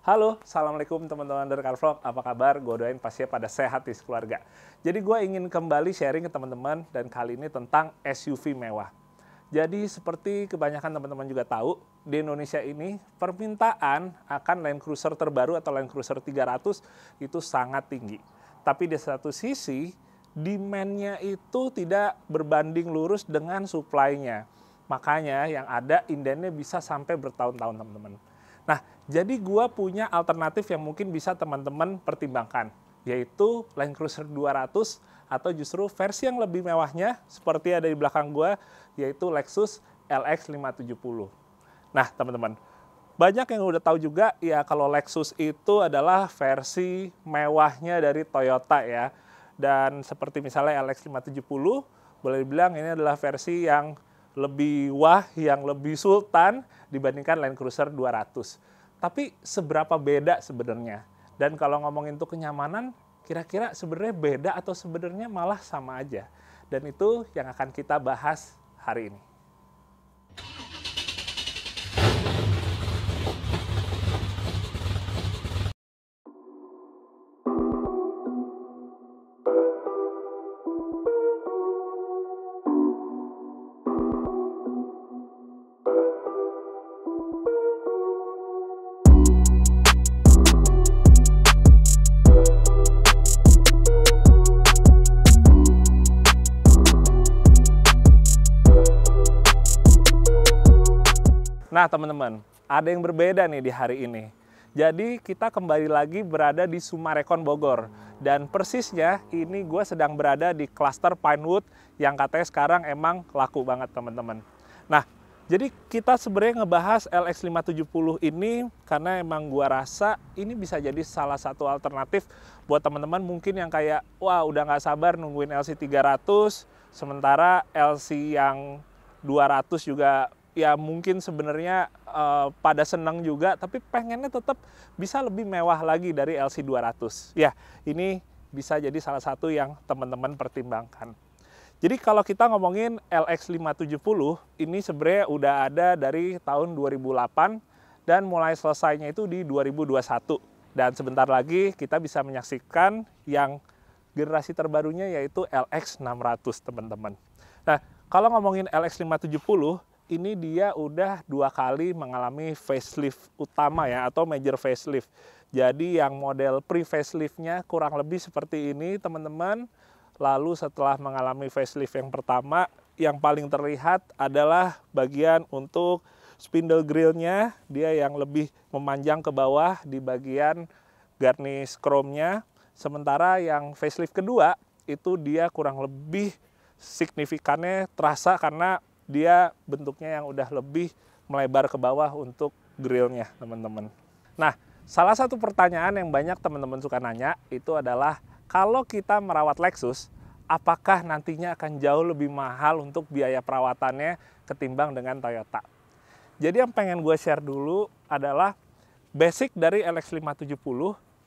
Halo, Assalamualaikum teman-teman dari Vlog. Apa kabar? Gue doain pastinya pada sehat di keluarga. Jadi gue ingin kembali sharing ke teman-teman dan kali ini tentang SUV mewah. Jadi seperti kebanyakan teman-teman juga tahu, di Indonesia ini permintaan akan Land Cruiser terbaru atau Land Cruiser 300 itu sangat tinggi. Tapi di satu sisi, demand-nya itu tidak berbanding lurus dengan supply-nya. Makanya yang ada indennya bisa sampai bertahun-tahun teman-teman. Nah, jadi gue punya alternatif yang mungkin bisa teman-teman pertimbangkan, yaitu Land Cruiser 200 atau justru versi yang lebih mewahnya seperti ada di belakang gue, yaitu Lexus LX 570. Nah, teman-teman, banyak yang udah tahu juga ya kalau Lexus itu adalah versi mewahnya dari Toyota ya. Dan seperti misalnya LX 570, boleh dibilang ini adalah versi yang lebih wah, yang lebih sultan dibandingkan Land Cruiser 200. Tapi seberapa beda sebenarnya? Dan kalau ngomongin tuh kenyamanan, kira-kira sebenarnya beda atau sebenarnya malah sama aja? Dan itu yang akan kita bahas hari ini. Nah teman-teman, ada yang berbeda nih di hari ini. Jadi kita kembali lagi berada di Sumarekon Bogor. Dan persisnya ini gue sedang berada di klaster Pinewood yang katanya sekarang emang laku banget teman-teman. Nah, jadi kita sebenarnya ngebahas LX570 ini karena emang gue rasa ini bisa jadi salah satu alternatif buat teman-teman mungkin yang kayak, wah udah nggak sabar nungguin LC300, sementara LC yang 200 juga ya mungkin sebenarnya uh, pada senang juga tapi pengennya tetap bisa lebih mewah lagi dari LC200 ya ini bisa jadi salah satu yang teman-teman pertimbangkan jadi kalau kita ngomongin LX570 ini sebenarnya udah ada dari tahun 2008 dan mulai selesainya itu di 2021 dan sebentar lagi kita bisa menyaksikan yang generasi terbarunya yaitu LX600 teman-teman nah kalau ngomongin LX570 ini dia udah dua kali mengalami facelift utama ya atau major facelift. Jadi yang model pre faceliftnya kurang lebih seperti ini teman-teman. Lalu setelah mengalami facelift yang pertama, yang paling terlihat adalah bagian untuk spindle grillnya, dia yang lebih memanjang ke bawah di bagian garnish chrome-nya. Sementara yang facelift kedua itu dia kurang lebih signifikannya terasa karena dia bentuknya yang udah lebih melebar ke bawah untuk grillnya teman-teman. Nah, salah satu pertanyaan yang banyak teman-teman suka nanya itu adalah kalau kita merawat Lexus, apakah nantinya akan jauh lebih mahal untuk biaya perawatannya ketimbang dengan Toyota? Jadi yang pengen gue share dulu adalah basic dari LX570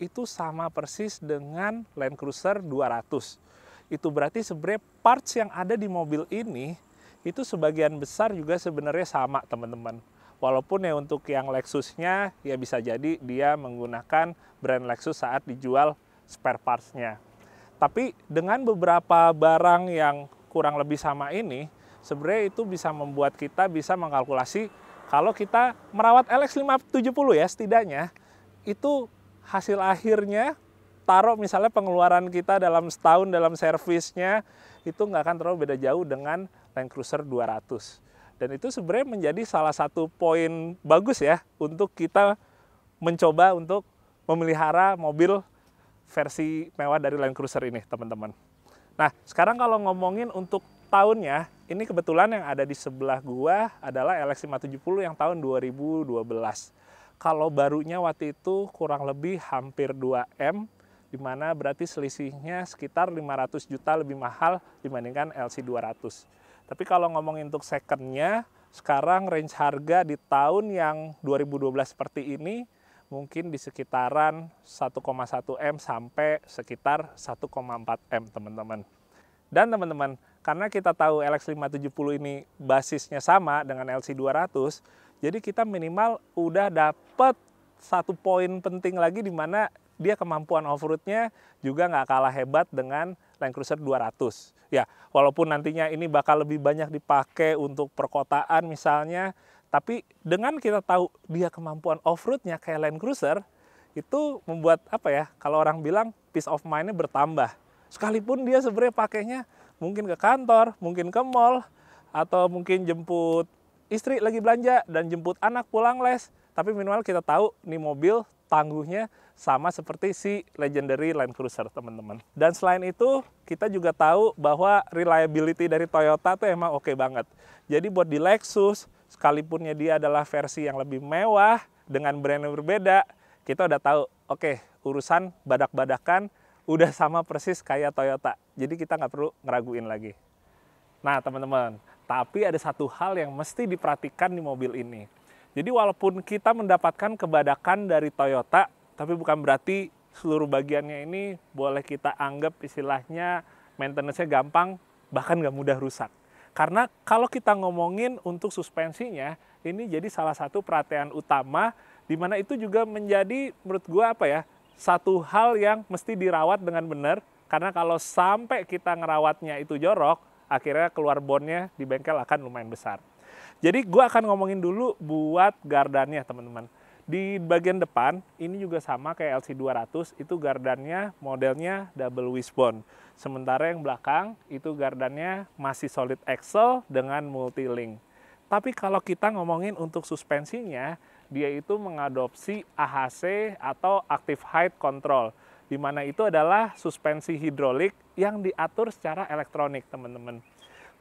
itu sama persis dengan Land Cruiser 200. Itu berarti sebenarnya parts yang ada di mobil ini itu sebagian besar juga sebenarnya sama teman-teman. Walaupun ya untuk yang Lexusnya ya bisa jadi dia menggunakan brand Lexus saat dijual spare partsnya. Tapi dengan beberapa barang yang kurang lebih sama ini, sebenarnya itu bisa membuat kita bisa mengkalkulasi kalau kita merawat LX570 ya setidaknya, itu hasil akhirnya taruh misalnya pengeluaran kita dalam setahun dalam servisnya itu nggak akan terlalu beda jauh dengan Land Cruiser 200. Dan itu sebenarnya menjadi salah satu poin bagus ya untuk kita mencoba untuk memelihara mobil versi mewah dari Land Cruiser ini, teman-teman. Nah, sekarang kalau ngomongin untuk tahunnya, ini kebetulan yang ada di sebelah gua adalah LX570 yang tahun 2012. Kalau barunya waktu itu kurang lebih hampir 2M, di mana berarti selisihnya sekitar 500 juta lebih mahal dibandingkan LC200. Tapi kalau ngomongin untuk secondnya, sekarang range harga di tahun yang 2012 seperti ini mungkin di sekitaran 1,1 M sampai sekitar 1,4 M teman-teman. Dan teman-teman, karena kita tahu LX570 ini basisnya sama dengan LC200, jadi kita minimal udah dapat satu poin penting lagi di mana dia kemampuan off-roadnya juga nggak kalah hebat dengan Land Cruiser 200. Ya, walaupun nantinya ini bakal lebih banyak dipakai untuk perkotaan misalnya, tapi dengan kita tahu dia kemampuan off-roadnya kayak Land Cruiser, itu membuat apa ya, kalau orang bilang peace of mind-nya bertambah. Sekalipun dia sebenarnya pakainya mungkin ke kantor, mungkin ke mall, atau mungkin jemput istri lagi belanja dan jemput anak pulang les. Tapi minimal kita tahu nih mobil tangguhnya sama seperti si legendary Land Cruiser teman-teman. Dan selain itu kita juga tahu bahwa reliability dari Toyota tuh emang oke okay banget. Jadi buat di Lexus sekalipunnya dia adalah versi yang lebih mewah dengan brand yang berbeda, kita udah tahu oke okay, urusan badak-badakan udah sama persis kayak Toyota. Jadi kita nggak perlu ngeraguin lagi. Nah teman-teman, tapi ada satu hal yang mesti diperhatikan di mobil ini. Jadi walaupun kita mendapatkan kebadakan dari Toyota, tapi bukan berarti seluruh bagiannya ini boleh kita anggap istilahnya maintenance-nya gampang, bahkan nggak mudah rusak. Karena kalau kita ngomongin untuk suspensinya, ini jadi salah satu perhatian utama, di mana itu juga menjadi menurut gua apa ya, satu hal yang mesti dirawat dengan benar, karena kalau sampai kita ngerawatnya itu jorok, akhirnya keluar bonnya di bengkel akan lumayan besar. Jadi gue akan ngomongin dulu buat gardannya teman-teman. Di bagian depan ini juga sama kayak LC200 itu gardannya modelnya double wishbone. Sementara yang belakang itu gardannya masih solid axle dengan multi link. Tapi kalau kita ngomongin untuk suspensinya, dia itu mengadopsi AHC atau Active Height Control dimana itu adalah suspensi hidrolik yang diatur secara elektronik, teman-teman.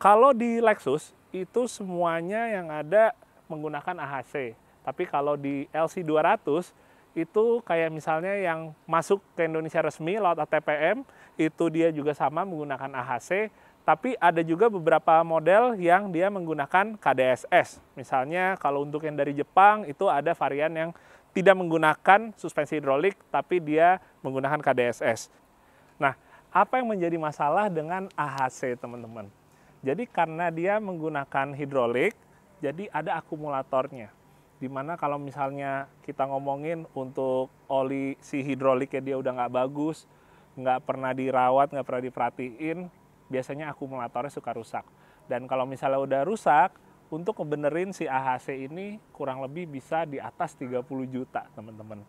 Kalau di Lexus itu semuanya yang ada menggunakan AHC. Tapi kalau di LC200 itu kayak misalnya yang masuk ke Indonesia resmi lewat ATPM itu dia juga sama menggunakan AHC tapi ada juga beberapa model yang dia menggunakan KDSS. Misalnya kalau untuk yang dari Jepang itu ada varian yang tidak menggunakan suspensi hidrolik tapi dia menggunakan KDSS. Nah, apa yang menjadi masalah dengan AHC, teman-teman? Jadi karena dia menggunakan hidrolik, jadi ada akumulatornya. Dimana kalau misalnya kita ngomongin untuk oli si hidroliknya dia udah nggak bagus, nggak pernah dirawat, nggak pernah diperhatiin, biasanya akumulatornya suka rusak. Dan kalau misalnya udah rusak, untuk ngebenerin si AHC ini kurang lebih bisa di atas 30 juta teman-teman.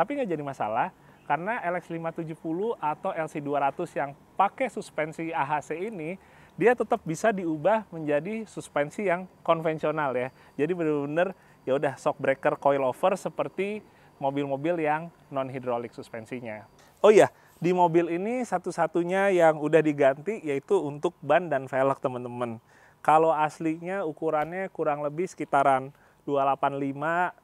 Tapi nggak jadi masalah, karena LX570 atau LC200 yang pakai suspensi AHC ini dia tetap bisa diubah menjadi suspensi yang konvensional ya. Jadi benar-benar ya udah shock breaker coilover seperti mobil-mobil yang non hidrolik suspensinya. Oh iya, di mobil ini satu-satunya yang udah diganti yaitu untuk ban dan velg teman-teman. Kalau aslinya ukurannya kurang lebih sekitaran 285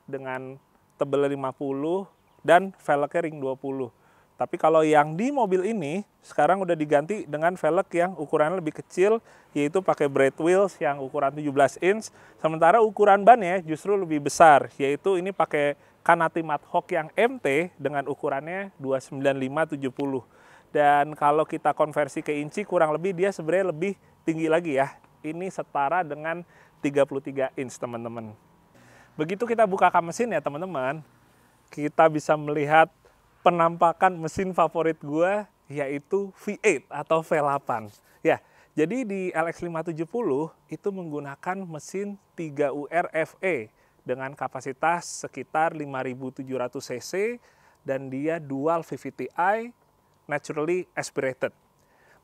dengan tebel 50 dan velgnya ring 20. Tapi kalau yang di mobil ini sekarang udah diganti dengan velg yang ukurannya lebih kecil yaitu pakai brake wheels yang ukuran 17 inch. Sementara ukuran bannya justru lebih besar yaitu ini pakai Kanati Madhok yang MT dengan ukurannya 29570. Dan kalau kita konversi ke inci kurang lebih dia sebenarnya lebih tinggi lagi ya. Ini setara dengan 33 inch teman-teman. Begitu kita buka kap mesin ya teman-teman, kita bisa melihat penampakan mesin favorit gue yaitu V8 atau V8. Ya, jadi di LX570 itu menggunakan mesin 3UR FE dengan kapasitas sekitar 5700 cc dan dia dual VVTi naturally aspirated.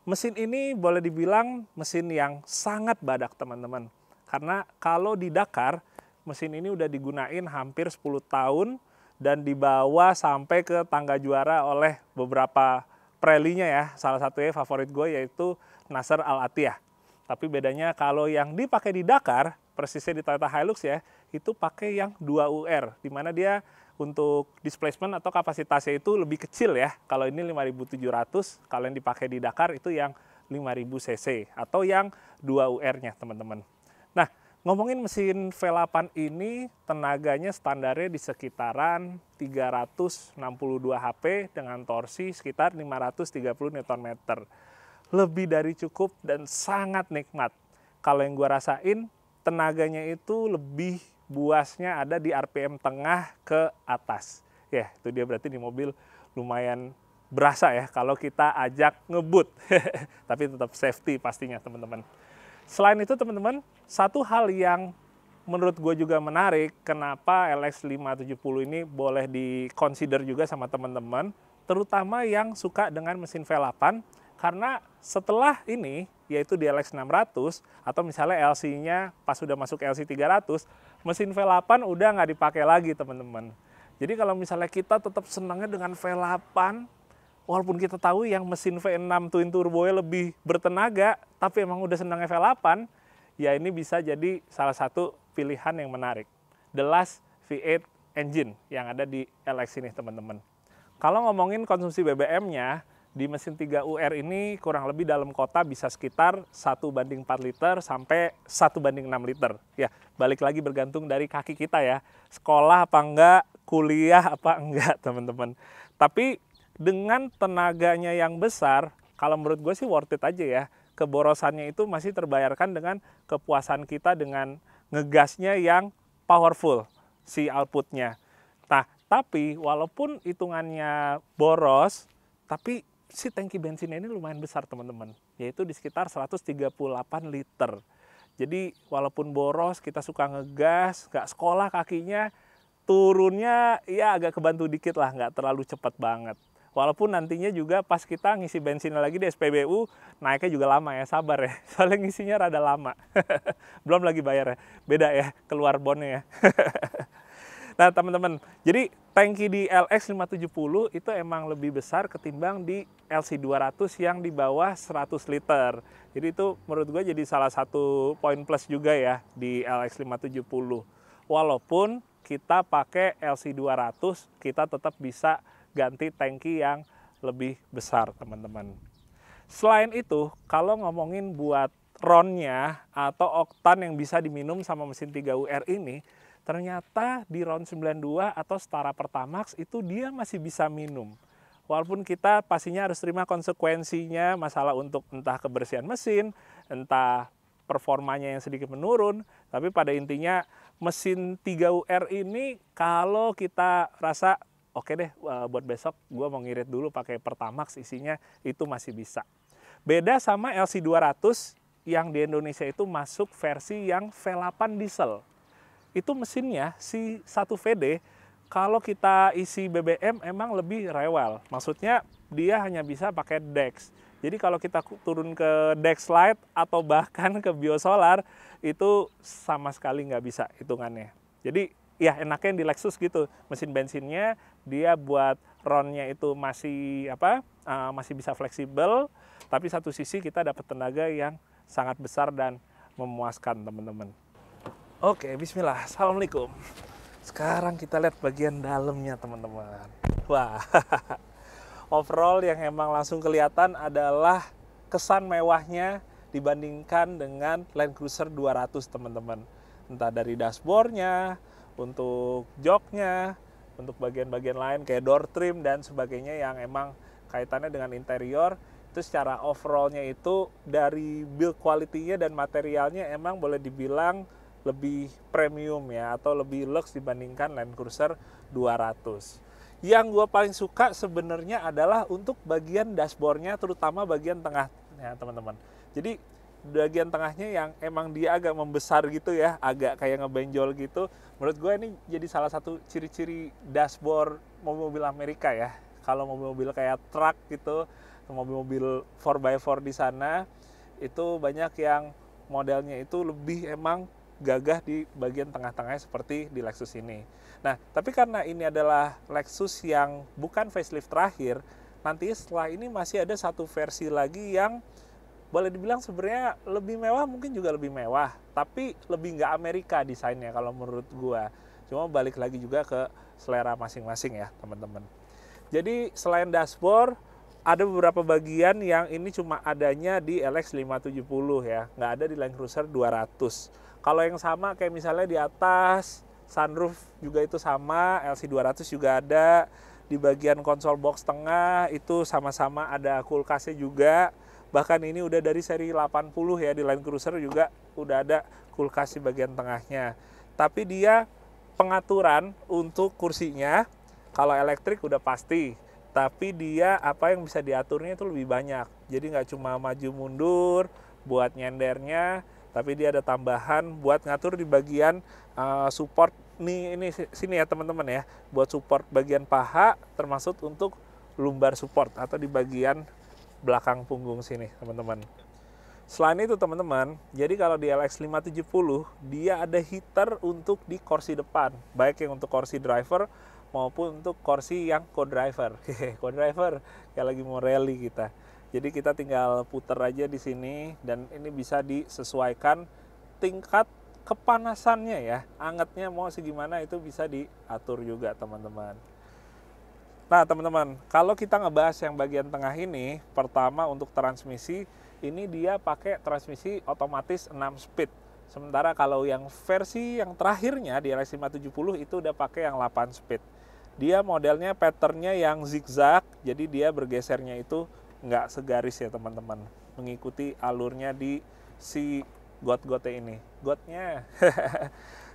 Mesin ini boleh dibilang mesin yang sangat badak teman-teman. Karena kalau di Dakar, mesin ini udah digunain hampir 10 tahun dan dibawa sampai ke tangga juara oleh beberapa prelinya ya. Salah satunya favorit gue yaitu Nasser Al Atiyah. Tapi bedanya kalau yang dipakai di Dakar, persisnya di Toyota Hilux ya, itu pakai yang 2UR, di mana dia untuk displacement atau kapasitasnya itu lebih kecil ya. Kalau ini 5700, kalau yang dipakai di Dakar itu yang 5000 cc atau yang 2 UR-nya, teman-teman. Nah, Ngomongin mesin V8 ini tenaganya standarnya di sekitaran 362 HP dengan torsi sekitar 530 Nm. Lebih dari cukup dan sangat nikmat. Kalau yang gue rasain tenaganya itu lebih buasnya ada di RPM tengah ke atas. Ya itu dia berarti di mobil lumayan berasa ya kalau kita ajak ngebut. Tapi tetap safety pastinya teman-teman. Selain itu teman-teman, satu hal yang menurut gue juga menarik, kenapa LX570 ini boleh dikonsider juga sama teman-teman, terutama yang suka dengan mesin V8, karena setelah ini, yaitu di LX600, atau misalnya LC-nya pas sudah masuk LC300, mesin V8 udah nggak dipakai lagi teman-teman. Jadi kalau misalnya kita tetap senangnya dengan V8, walaupun kita tahu yang mesin V6 twin turbo lebih bertenaga, tapi emang udah senang V8, ya ini bisa jadi salah satu pilihan yang menarik. The last V8 engine yang ada di LX ini teman-teman. Kalau ngomongin konsumsi BBM-nya, di mesin 3UR ini kurang lebih dalam kota bisa sekitar 1 banding 4 liter sampai 1 banding 6 liter. Ya, balik lagi bergantung dari kaki kita ya. Sekolah apa enggak, kuliah apa enggak teman-teman. Tapi dengan tenaganya yang besar, kalau menurut gue sih worth it aja ya. Keborosannya itu masih terbayarkan dengan kepuasan kita dengan ngegasnya yang powerful si outputnya. Nah, tapi walaupun hitungannya boros, tapi si tangki bensinnya ini lumayan besar teman-teman, yaitu di sekitar 138 liter. Jadi walaupun boros, kita suka ngegas, nggak sekolah kakinya, turunnya ya agak kebantu dikit lah, nggak terlalu cepat banget. Walaupun nantinya juga pas kita ngisi bensinnya lagi di SPBU, naiknya juga lama ya, sabar ya. Soalnya ngisinya rada lama. Belum lagi bayar ya. Beda ya, keluar bonnya ya. nah, teman-teman, jadi tangki di LX570 itu emang lebih besar ketimbang di LC200 yang di bawah 100 liter. Jadi itu menurut gue jadi salah satu poin plus juga ya di LX570. Walaupun kita pakai LC200, kita tetap bisa ganti tangki yang lebih besar teman-teman. Selain itu, kalau ngomongin buat ronnya atau oktan yang bisa diminum sama mesin 3UR ini, ternyata di ron 92 atau setara Pertamax itu dia masih bisa minum. Walaupun kita pastinya harus terima konsekuensinya masalah untuk entah kebersihan mesin, entah performanya yang sedikit menurun, tapi pada intinya mesin 3UR ini kalau kita rasa oke okay deh eh, buat besok gue mau ngirit dulu pakai Pertamax isinya itu masih bisa. Beda sama LC200 yang di Indonesia itu masuk versi yang V8 diesel. Itu mesinnya si 1VD kalau kita isi BBM emang lebih rewel. Maksudnya dia hanya bisa pakai DEX. Jadi kalau kita turun ke DEX Lite atau bahkan ke biosolar itu sama sekali nggak bisa hitungannya. Jadi ya enaknya di Lexus gitu mesin bensinnya dia buat ronnya itu masih apa uh, masih bisa fleksibel tapi satu sisi kita dapat tenaga yang sangat besar dan memuaskan teman-teman oke Bismillah Assalamualaikum sekarang kita lihat bagian dalamnya teman-teman wah overall yang emang langsung kelihatan adalah kesan mewahnya dibandingkan dengan Land Cruiser 200 teman-teman entah dari dashboardnya untuk joknya untuk bagian-bagian lain kayak door trim dan sebagainya yang emang kaitannya dengan interior itu secara overallnya itu dari build quality-nya dan materialnya emang boleh dibilang lebih premium ya atau lebih lux dibandingkan Land Cruiser 200. Yang gue paling suka sebenarnya adalah untuk bagian dashboardnya terutama bagian tengah ya teman-teman. Jadi bagian tengahnya yang emang dia agak membesar gitu ya, agak kayak ngebenjol gitu. Menurut gue ini jadi salah satu ciri-ciri dashboard mobil-mobil Amerika ya. Kalau mobil-mobil kayak truk gitu, mobil-mobil 4x4 di sana itu banyak yang modelnya itu lebih emang gagah di bagian tengah-tengahnya seperti di Lexus ini. Nah, tapi karena ini adalah Lexus yang bukan facelift terakhir, nanti setelah ini masih ada satu versi lagi yang boleh dibilang sebenarnya lebih mewah mungkin juga lebih mewah tapi lebih nggak Amerika desainnya kalau menurut gua cuma balik lagi juga ke selera masing-masing ya teman-teman jadi selain dashboard ada beberapa bagian yang ini cuma adanya di LX 570 ya, nggak ada di Land Cruiser 200. Kalau yang sama kayak misalnya di atas sunroof juga itu sama, LC 200 juga ada. Di bagian konsol box tengah itu sama-sama ada kulkasnya juga bahkan ini udah dari seri 80 ya di Land Cruiser juga udah ada kulkas di bagian tengahnya tapi dia pengaturan untuk kursinya kalau elektrik udah pasti tapi dia apa yang bisa diaturnya itu lebih banyak jadi nggak cuma maju mundur buat nyendernya tapi dia ada tambahan buat ngatur di bagian uh, support nih ini sini ya teman-teman ya buat support bagian paha termasuk untuk lumbar support atau di bagian belakang punggung sini teman-teman. Selain itu teman-teman, jadi kalau di LX570 dia ada heater untuk di kursi depan, baik yang untuk kursi driver maupun untuk kursi yang co-driver. co-driver kayak lagi mau rally kita. Jadi kita tinggal putar aja di sini dan ini bisa disesuaikan tingkat kepanasannya ya. Angetnya mau segimana itu bisa diatur juga teman-teman. Nah, teman-teman, kalau kita ngebahas yang bagian tengah ini, pertama untuk transmisi, ini dia pakai transmisi otomatis 6 speed. Sementara kalau yang versi yang terakhirnya di RS 570 itu udah pakai yang 8 speed. Dia modelnya patternnya yang zigzag, jadi dia bergesernya itu nggak segaris ya teman-teman. Mengikuti alurnya di si got-gote ini. Gotnya.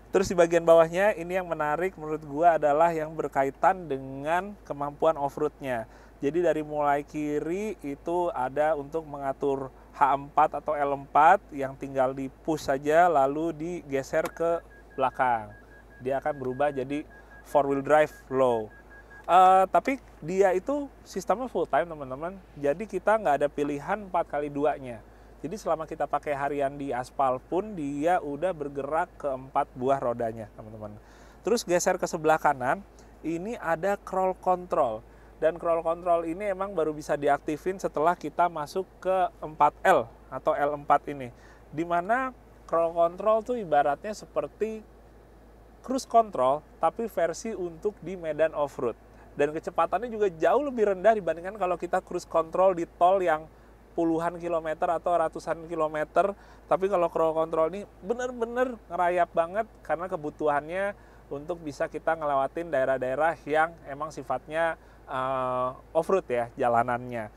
Terus di bagian bawahnya ini yang menarik menurut gua adalah yang berkaitan dengan kemampuan off nya Jadi dari mulai kiri itu ada untuk mengatur H4 atau L4 yang tinggal di push saja lalu digeser ke belakang. Dia akan berubah jadi four wheel drive low. Uh, tapi dia itu sistemnya full time teman-teman. Jadi kita nggak ada pilihan 4 kali duanya. nya jadi selama kita pakai harian di aspal pun dia udah bergerak ke empat buah rodanya, teman-teman. Terus geser ke sebelah kanan, ini ada crawl control. Dan crawl control ini emang baru bisa diaktifin setelah kita masuk ke 4L atau L4 ini. Dimana crawl control tuh ibaratnya seperti cruise control tapi versi untuk di medan off-road. Dan kecepatannya juga jauh lebih rendah dibandingkan kalau kita cruise control di tol yang puluhan kilometer atau ratusan kilometer. Tapi kalau crowd control ini benar-benar ngerayap banget karena kebutuhannya untuk bisa kita ngelewatin daerah-daerah yang emang sifatnya uh, off-road ya jalanannya.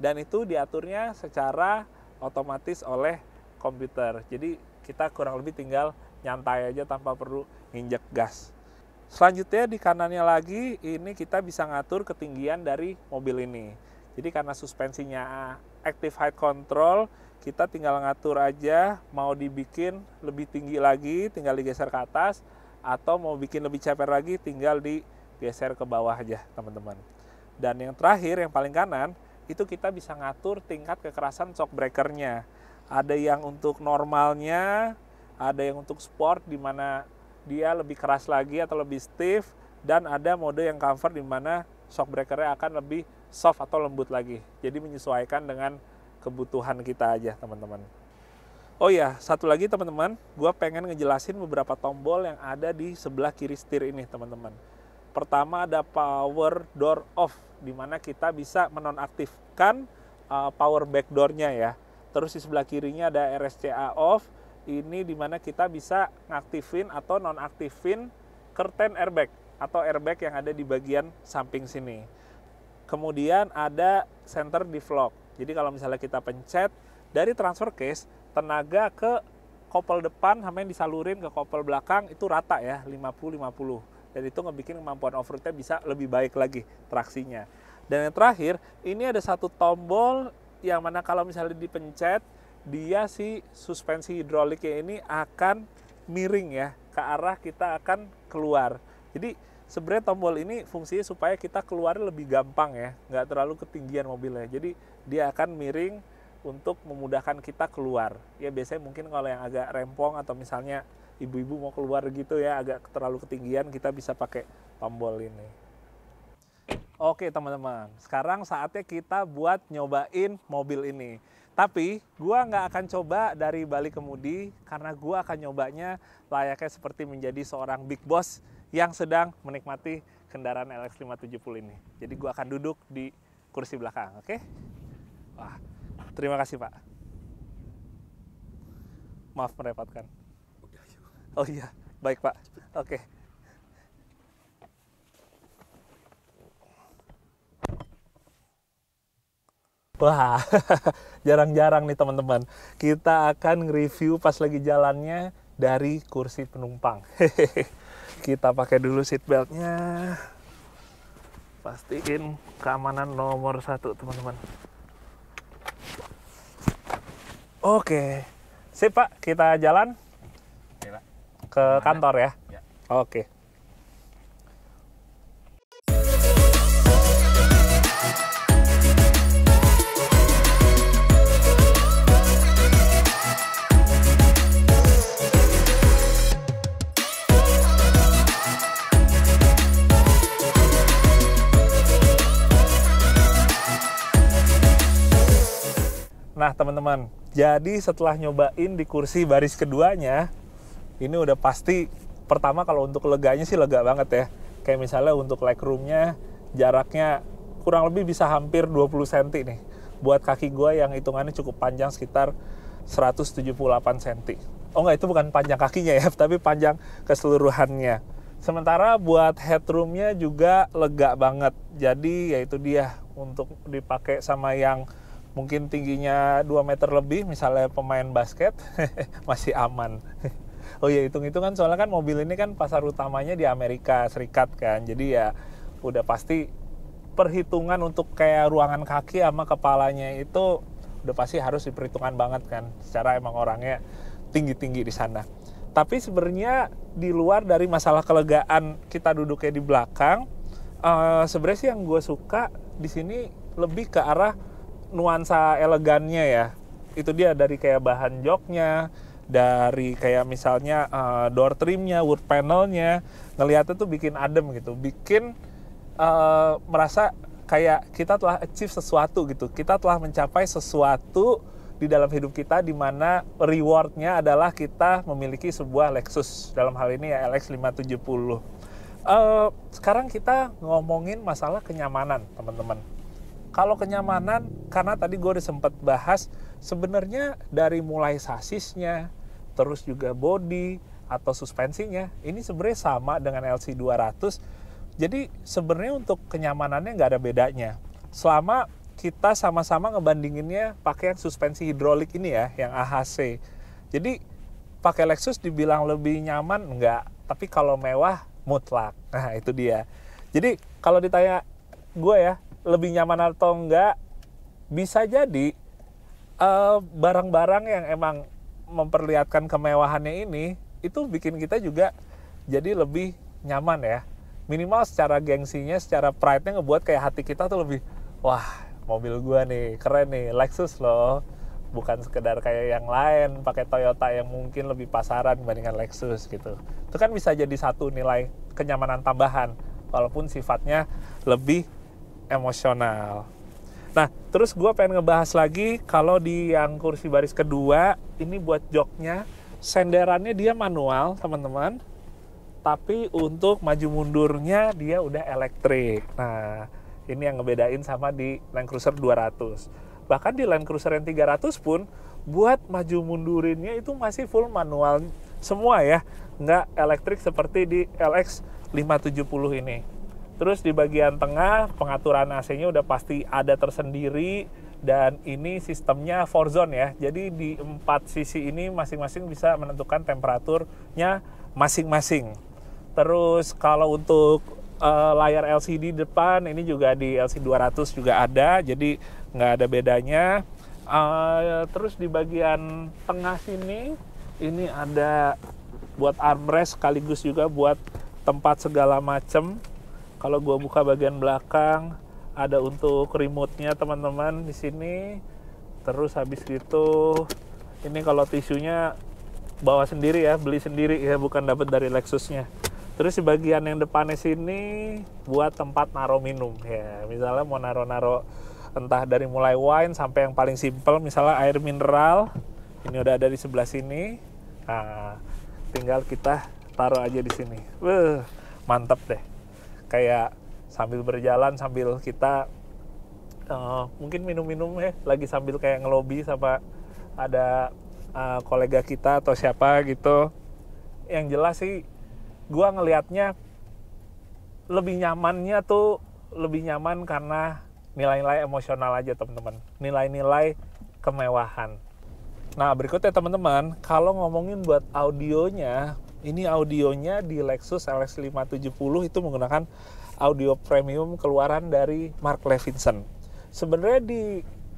Dan itu diaturnya secara otomatis oleh komputer. Jadi kita kurang lebih tinggal nyantai aja tanpa perlu nginjek gas. Selanjutnya di kanannya lagi ini kita bisa ngatur ketinggian dari mobil ini. Jadi karena suspensinya active height control, kita tinggal ngatur aja mau dibikin lebih tinggi lagi, tinggal digeser ke atas, atau mau bikin lebih ceper lagi, tinggal digeser ke bawah aja, teman-teman. Dan yang terakhir, yang paling kanan, itu kita bisa ngatur tingkat kekerasan shock breakernya. Ada yang untuk normalnya, ada yang untuk sport di mana dia lebih keras lagi atau lebih stiff, dan ada mode yang comfort di mana shock breakernya akan lebih soft atau lembut lagi. Jadi menyesuaikan dengan kebutuhan kita aja teman-teman. Oh ya, satu lagi teman-teman, gue pengen ngejelasin beberapa tombol yang ada di sebelah kiri setir ini teman-teman. Pertama ada power door off, di mana kita bisa menonaktifkan uh, power back door-nya ya. Terus di sebelah kirinya ada RSCA off, ini di mana kita bisa ngaktifin atau nonaktifin curtain airbag atau airbag yang ada di bagian samping sini. Kemudian ada center di vlog. Jadi kalau misalnya kita pencet dari transfer case tenaga ke kopel depan sampai disalurin ke kopel belakang itu rata ya 50 50. Dan itu ngebikin kemampuan overroadnya bisa lebih baik lagi traksinya. Dan yang terakhir, ini ada satu tombol yang mana kalau misalnya dipencet, dia si suspensi hidroliknya ini akan miring ya, ke arah kita akan keluar. Jadi sebenarnya tombol ini fungsinya supaya kita keluar lebih gampang ya, nggak terlalu ketinggian mobilnya. Jadi dia akan miring untuk memudahkan kita keluar. Ya biasanya mungkin kalau yang agak rempong atau misalnya ibu-ibu mau keluar gitu ya agak terlalu ketinggian kita bisa pakai tombol ini. Oke teman-teman, sekarang saatnya kita buat nyobain mobil ini. Tapi gua nggak akan coba dari balik kemudi karena gua akan nyobanya layaknya seperti menjadi seorang big boss yang sedang menikmati kendaraan LX570 ini. Jadi gue akan duduk di kursi belakang, oke? Okay? Wah, terima kasih Pak. Maaf merepotkan. Oh iya, baik Pak. Oke. Okay. Wah, jarang-jarang nih teman-teman. Kita akan review pas lagi jalannya dari kursi penumpang. kita pakai dulu seat beltnya pastiin keamanan nomor satu teman-teman oke sip pak kita jalan ke kantor ya, ya. oke Nah teman-teman, jadi setelah nyobain di kursi baris keduanya, ini udah pasti pertama kalau untuk leganya sih lega banget ya. Kayak misalnya untuk leg roomnya jaraknya kurang lebih bisa hampir 20 cm nih. Buat kaki gue yang hitungannya cukup panjang sekitar 178 cm. Oh enggak, itu bukan panjang kakinya ya, tapi panjang keseluruhannya. Sementara buat headroomnya juga lega banget. Jadi yaitu dia untuk dipakai sama yang mungkin tingginya 2 meter lebih misalnya pemain basket masih aman oh ya hitung-hitungan soalnya kan mobil ini kan pasar utamanya di Amerika Serikat kan jadi ya udah pasti perhitungan untuk kayak ruangan kaki sama kepalanya itu udah pasti harus diperhitungkan banget kan secara emang orangnya tinggi-tinggi di sana tapi sebenarnya di luar dari masalah kelegaan kita duduknya di belakang uh, sebenarnya sih yang gue suka di sini lebih ke arah nuansa elegannya ya itu dia dari kayak bahan joknya dari kayak misalnya uh, door trimnya, wood panelnya, ngelihatnya tuh bikin adem gitu, bikin uh, merasa kayak kita telah achieve sesuatu gitu, kita telah mencapai sesuatu di dalam hidup kita di mana rewardnya adalah kita memiliki sebuah Lexus dalam hal ini ya LX 570. Uh, sekarang kita ngomongin masalah kenyamanan teman-teman kalau kenyamanan, karena tadi gue udah sempat bahas, sebenarnya dari mulai sasisnya, terus juga body atau suspensinya, ini sebenarnya sama dengan LC200. Jadi sebenarnya untuk kenyamanannya nggak ada bedanya. Selama kita sama-sama ngebandinginnya pakai yang suspensi hidrolik ini ya, yang AHC. Jadi pakai Lexus dibilang lebih nyaman nggak, tapi kalau mewah mutlak. Nah, itu dia. Jadi kalau ditanya gue ya, lebih nyaman atau enggak bisa jadi eh, barang-barang uh, yang emang memperlihatkan kemewahannya ini itu bikin kita juga jadi lebih nyaman ya minimal secara gengsinya secara pride-nya ngebuat kayak hati kita tuh lebih wah mobil gua nih keren nih Lexus loh bukan sekedar kayak yang lain pakai Toyota yang mungkin lebih pasaran dibandingkan Lexus gitu itu kan bisa jadi satu nilai kenyamanan tambahan walaupun sifatnya lebih emosional. Nah, terus gue pengen ngebahas lagi kalau di yang kursi baris kedua, ini buat joknya, senderannya dia manual, teman-teman. Tapi untuk maju mundurnya dia udah elektrik. Nah, ini yang ngebedain sama di Land Cruiser 200. Bahkan di Land Cruiser yang 300 pun, buat maju mundurinnya itu masih full manual semua ya. Nggak elektrik seperti di LX 570 ini. Terus di bagian tengah pengaturan AC-nya udah pasti ada tersendiri dan ini sistemnya four zone ya. Jadi di empat sisi ini masing-masing bisa menentukan temperaturnya masing-masing. Terus kalau untuk uh, layar LCD depan ini juga di LC 200 juga ada. Jadi nggak ada bedanya. Uh, terus di bagian tengah sini ini ada buat armrest sekaligus juga buat tempat segala macam kalau gue buka bagian belakang ada untuk remote-nya teman-teman di sini. Terus habis gitu ini kalau tisunya bawa sendiri ya, beli sendiri ya, bukan dapat dari Lexusnya. Terus di bagian yang depannya sini buat tempat naro minum ya. Misalnya mau naro-naro entah dari mulai wine sampai yang paling simple misalnya air mineral. Ini udah ada di sebelah sini. Nah, tinggal kita taruh aja di sini. Wuh, mantep deh kayak sambil berjalan sambil kita uh, mungkin minum-minum ya lagi sambil kayak ngelobi sama ada uh, kolega kita atau siapa gitu yang jelas sih gua ngelihatnya lebih nyamannya tuh lebih nyaman karena nilai-nilai emosional aja teman-teman nilai-nilai kemewahan nah berikutnya teman-teman kalau ngomongin buat audionya ini audionya di Lexus lx 570 itu menggunakan audio premium keluaran dari Mark Levinson. Sebenarnya di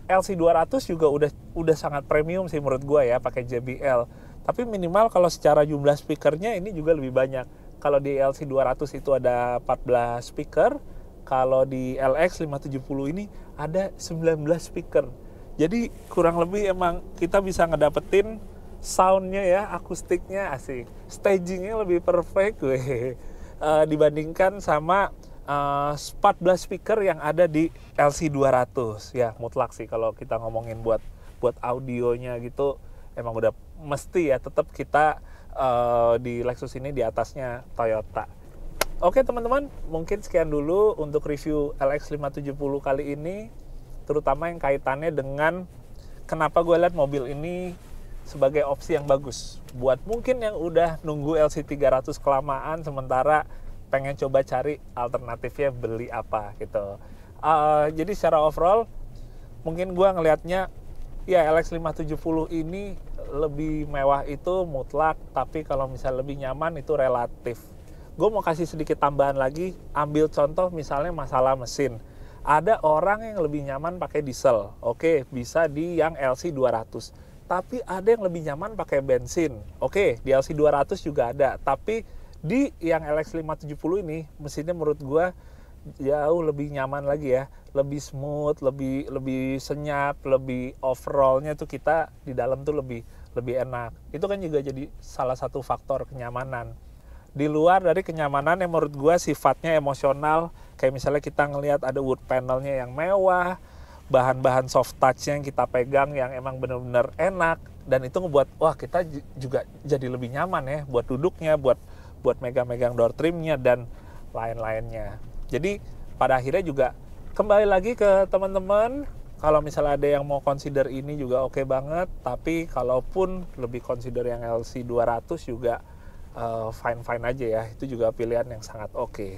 LC200 juga udah udah sangat premium sih menurut gue ya pakai JBL. Tapi minimal kalau secara jumlah speakernya ini juga lebih banyak. Kalau di LC200 itu ada 14 speaker, kalau di LX570 ini ada 19 speaker. Jadi kurang lebih emang kita bisa ngedapetin soundnya ya akustiknya asik stagingnya lebih perfect gue uh, eh, dibandingkan sama uh, eh, 14 speaker yang ada di LC200 ya mutlak sih kalau kita ngomongin buat buat audionya gitu emang udah mesti ya tetap kita uh, di Lexus ini di atasnya Toyota. Oke teman-teman, mungkin sekian dulu untuk review LX570 kali ini terutama yang kaitannya dengan kenapa gue lihat mobil ini sebagai opsi yang bagus buat mungkin yang udah nunggu LC300 kelamaan sementara pengen coba cari alternatifnya beli apa gitu. Uh, jadi secara overall mungkin gue ngelihatnya ya LX570 ini lebih mewah itu mutlak tapi kalau misalnya lebih nyaman itu relatif. Gue mau kasih sedikit tambahan lagi, ambil contoh misalnya masalah mesin ada orang yang lebih nyaman pakai diesel. Oke, bisa di yang LC 200 tapi ada yang lebih nyaman pakai bensin. Oke, di LC 200 juga ada, tapi di yang LX 570 ini mesinnya menurut gua jauh lebih nyaman lagi ya, lebih smooth, lebih lebih senyap, lebih overallnya tuh kita di dalam tuh lebih lebih enak. Itu kan juga jadi salah satu faktor kenyamanan. Di luar dari kenyamanan yang menurut gua sifatnya emosional, kayak misalnya kita ngelihat ada wood panelnya yang mewah, bahan-bahan soft touch yang kita pegang yang emang bener-bener enak dan itu ngebuat wah kita juga jadi lebih nyaman ya buat duduknya buat buat megang-megang door trimnya dan lain-lainnya jadi pada akhirnya juga kembali lagi ke teman-teman kalau misalnya ada yang mau consider ini juga oke okay banget tapi kalaupun lebih consider yang LC 200 juga eh, fine fine fine aja ya itu juga pilihan yang sangat oke okay.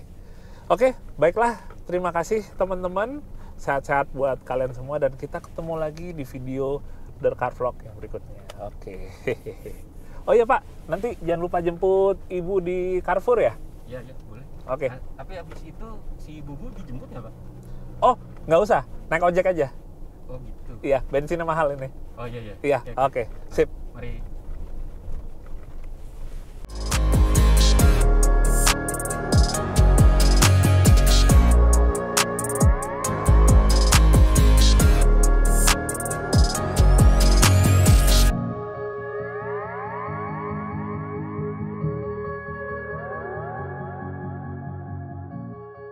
oke okay, baiklah terima kasih teman-teman sehat-sehat buat kalian semua dan kita ketemu lagi di video The Car Vlog yang berikutnya. Oke. Okay. Oh iya Pak, nanti jangan lupa jemput Ibu di Carrefour ya? Iya, iya, boleh. Oke. Okay. Ah, tapi abis itu si ibu dijemput nggak Pak? Oh, nggak usah. Naik ojek aja. Oh gitu. Iya, bensinnya mahal ini. Oh iya, iya. Iya, iya, iya. oke. Okay. Sip. Mari.